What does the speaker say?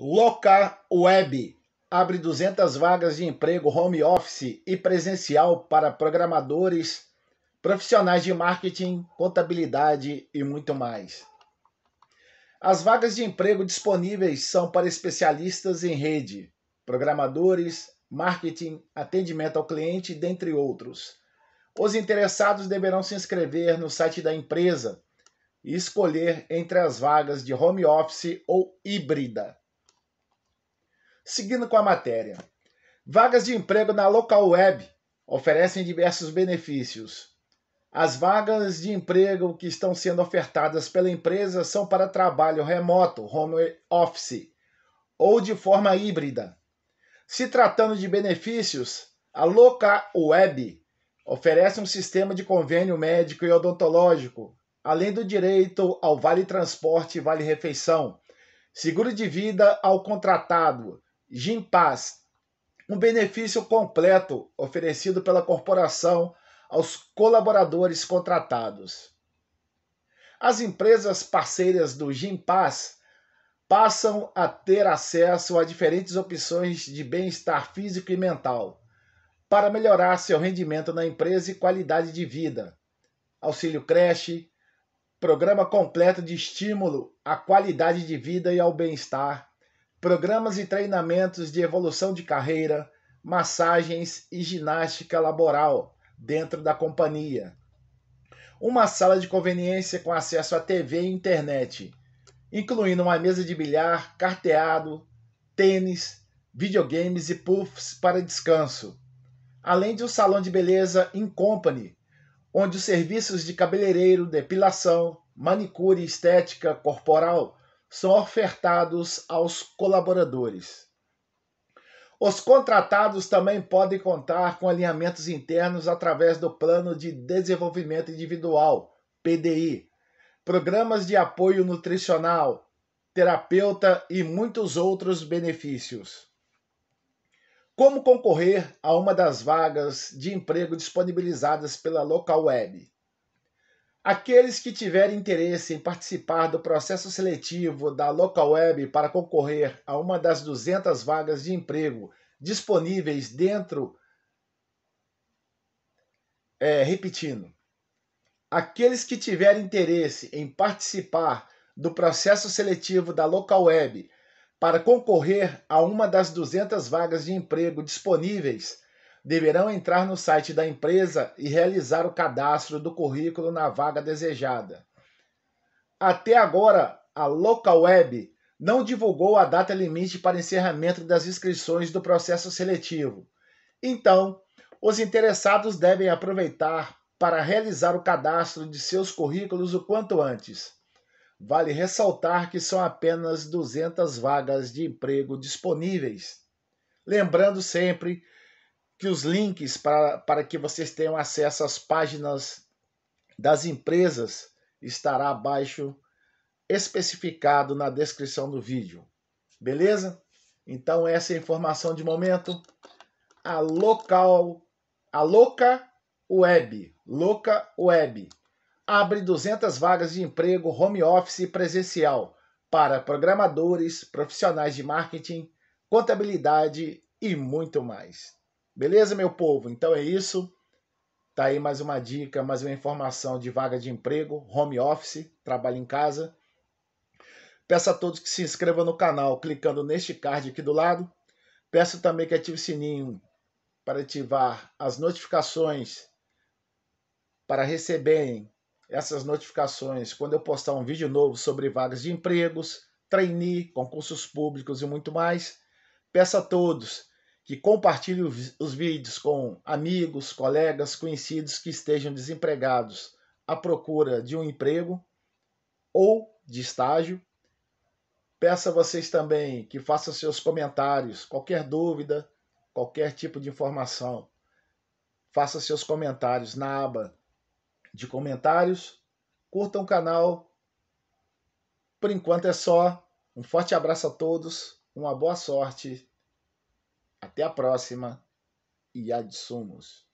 Loca Web abre 200 vagas de emprego home office e presencial para programadores, profissionais de marketing, contabilidade e muito mais. As vagas de emprego disponíveis são para especialistas em rede, programadores, marketing, atendimento ao cliente, dentre outros. Os interessados deverão se inscrever no site da empresa e escolher entre as vagas de home office ou híbrida. Seguindo com a matéria. Vagas de emprego na local web oferecem diversos benefícios. As vagas de emprego que estão sendo ofertadas pela empresa são para trabalho remoto, home office, ou de forma híbrida. Se tratando de benefícios, a Loca Web oferece um sistema de convênio médico e odontológico, além do direito ao vale transporte e vale refeição, seguro de vida ao contratado, Gimpaz, um benefício completo oferecido pela corporação aos colaboradores contratados. As empresas parceiras do Gimpaz passam a ter acesso a diferentes opções de bem-estar físico e mental para melhorar seu rendimento na empresa e qualidade de vida. Auxílio creche, programa completo de estímulo à qualidade de vida e ao bem-estar, programas e treinamentos de evolução de carreira, massagens e ginástica laboral dentro da companhia. Uma sala de conveniência com acesso à TV e internet, incluindo uma mesa de bilhar, carteado, tênis, videogames e puffs para descanso. Além de um salão de beleza in company, onde os serviços de cabeleireiro, depilação, manicure e estética corporal são ofertados aos colaboradores. Os contratados também podem contar com alinhamentos internos através do Plano de Desenvolvimento Individual, PDI, programas de apoio nutricional, terapeuta e muitos outros benefícios. Como concorrer a uma das vagas de emprego disponibilizadas pela Local Web? Aqueles que tiverem interesse em participar do processo seletivo da Local Web para concorrer a uma das 200 vagas de emprego disponíveis dentro. É, repetindo. Aqueles que tiverem interesse em participar do processo seletivo da Local Web para concorrer a uma das 200 vagas de emprego disponíveis deverão entrar no site da empresa e realizar o cadastro do currículo na vaga desejada. Até agora, a LocalWeb não divulgou a data limite para encerramento das inscrições do processo seletivo. Então, os interessados devem aproveitar para realizar o cadastro de seus currículos o quanto antes. Vale ressaltar que são apenas 200 vagas de emprego disponíveis. Lembrando sempre que os links para, para que vocês tenham acesso às páginas das empresas estará abaixo especificado na descrição do vídeo. Beleza? Então essa é a informação de momento. A local, a louca Web, Loca Web abre 200 vagas de emprego home office presencial para programadores, profissionais de marketing, contabilidade e muito mais. Beleza, meu povo? Então é isso. Tá aí mais uma dica, mais uma informação de vaga de emprego, home office, trabalho em casa. Peço a todos que se inscrevam no canal clicando neste card aqui do lado. Peço também que ative o sininho para ativar as notificações para receberem essas notificações quando eu postar um vídeo novo sobre vagas de empregos, trainee, concursos públicos e muito mais. Peço a todos que compartilhe os vídeos com amigos, colegas, conhecidos que estejam desempregados à procura de um emprego ou de estágio. Peço a vocês também que façam seus comentários, qualquer dúvida, qualquer tipo de informação. Faça seus comentários na aba de comentários. Curtam o canal. Por enquanto é só. Um forte abraço a todos, uma boa sorte até a próxima e adisomos.